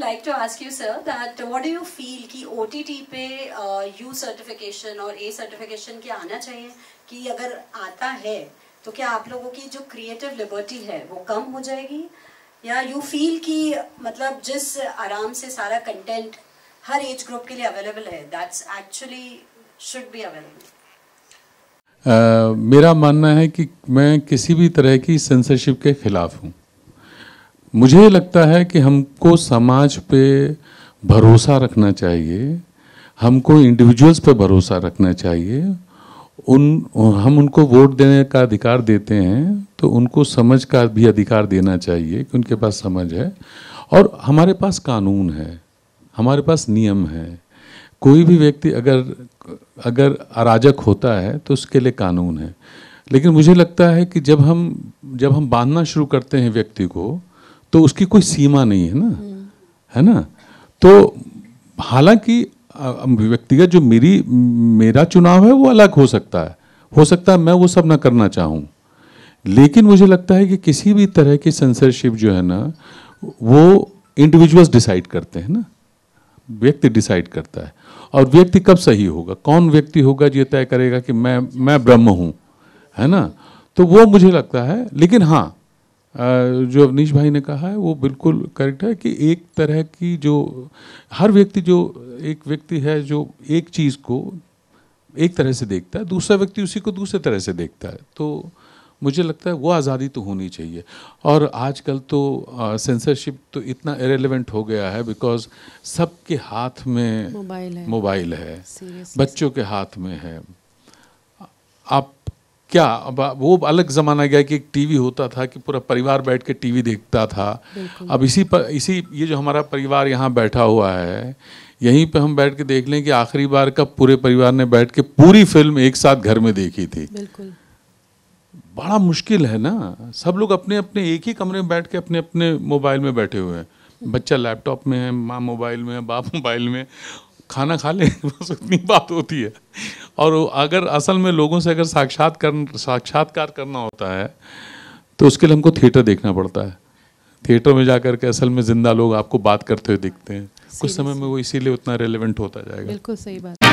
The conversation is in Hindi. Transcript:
like to ask you sir that what do you feel कि OTT पे uh, U certification और A certification क्या आना चाहिए कि अगर आता है तो क्या आप लोगों की जो creative liberty है वो कम हो जाएगी या यू फील कि मतलब जिस आराम से सारा कंटेंट हर एज ग्रुप के लिए अवेलेबल है that's actually should be available मेरा मानना है कि मैं किसी भी तरह की सेंसरशिप के खिलाफ हूँ मुझे लगता है कि हमको समाज पे भरोसा रखना चाहिए हमको इंडिविजुअल्स पे भरोसा रखना चाहिए उन हम उनको वोट देने का अधिकार देते हैं तो उनको समझ का भी अधिकार देना चाहिए कि उनके पास समझ है और हमारे पास कानून है हमारे पास नियम है कोई भी व्यक्ति अगर अगर अराजक होता है तो उसके लिए कानून है लेकिन मुझे लगता है कि जब हम जब हम बांधना शुरू करते हैं व्यक्ति को तो उसकी कोई सीमा नहीं है ना है ना तो हालांकि व्यक्तिगत जो मेरी मेरा चुनाव है वो अलग हो सकता है हो सकता है मैं वो सब ना करना चाहूँ लेकिन मुझे लगता है कि किसी भी तरह की सेंसरशिप जो है ना वो इंडिविजुअल्स डिसाइड करते हैं ना व्यक्ति डिसाइड करता है और व्यक्ति कब सही होगा कौन व्यक्ति होगा जो तय करेगा कि मैं मैं ब्रह्म हूँ है ना तो वो मुझे लगता है लेकिन हाँ जो अवनीश भाई ने कहा है वो बिल्कुल करेक्ट है कि एक तरह की जो हर व्यक्ति जो एक व्यक्ति है जो एक चीज़ को एक तरह से देखता है दूसरा व्यक्ति उसी को दूसरे तरह से देखता है तो मुझे लगता है वो आज़ादी तो होनी चाहिए और आजकल तो सेंसरशिप तो इतना इरेलीवेंट हो गया है बिकॉज सबके हाथ में मोबाइल है है बच्चों के हाथ में है आप क्या अब वो अलग ज़माना गया कि एक टीवी होता था कि पूरा परिवार बैठ के टीवी देखता था अब इसी पर इसी ये जो हमारा परिवार यहाँ बैठा हुआ है यहीं पे हम बैठ के देख लें कि आखिरी बार कब पूरे परिवार ने बैठ के पूरी फिल्म एक साथ घर में देखी थी बिल्कुल बड़ा मुश्किल है ना सब लोग अपने अपने एक ही कमरे में बैठ के अपने अपने मोबाइल में बैठे हुए हैं बच्चा लैपटॉप में है माँ मोबाइल में है बाप मोबाइल में खाना खा ले बस उतनी बात होती है और अगर असल में लोगों से अगर साक्षात कर साक्षात्कार करना होता है तो उसके लिए हमको थिएटर देखना पड़ता है थिएटर में जाकर के असल में ज़िंदा लोग आपको बात करते हुए दिखते हैं कुछ समय में वो इसीलिए उतना रेलिवेंट होता जाएगा बिल्कुल सही बात